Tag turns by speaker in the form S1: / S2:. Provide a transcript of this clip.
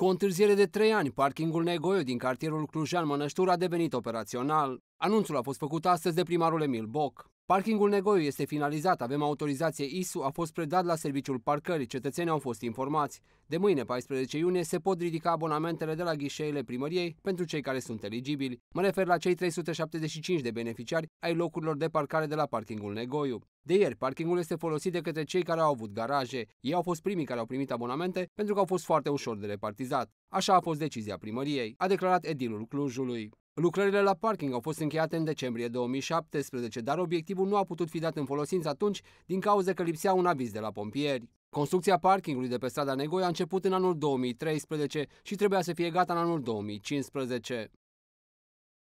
S1: Cu o întârziere de trei ani, parkingul Negoiu din cartierul Clujan-Mănăștur a devenit operațional. Anunțul a fost făcut astăzi de primarul Emil Boc. Parkingul Negoiu este finalizat, avem autorizație ISU, a fost predat la serviciul parcării, cetățenii au fost informați. De mâine, 14 iunie, se pot ridica abonamentele de la ghișeile primăriei pentru cei care sunt eligibili. Mă refer la cei 375 de beneficiari ai locurilor de parcare de la parkingul Negoiu. De ieri, parkingul este folosit de către cei care au avut garaje. Ei au fost primii care au primit abonamente pentru că au fost foarte ușor de repartizat. Așa a fost decizia primăriei, a declarat edilul Clujului. Lucrările la parking au fost încheiate în decembrie 2017, dar obiectivul nu a putut fi dat în folosință atunci din cauza că lipsea un aviz de la pompieri. Construcția parkingului de pe strada Negoi a început în anul 2013 și trebuia să fie gata în anul 2015.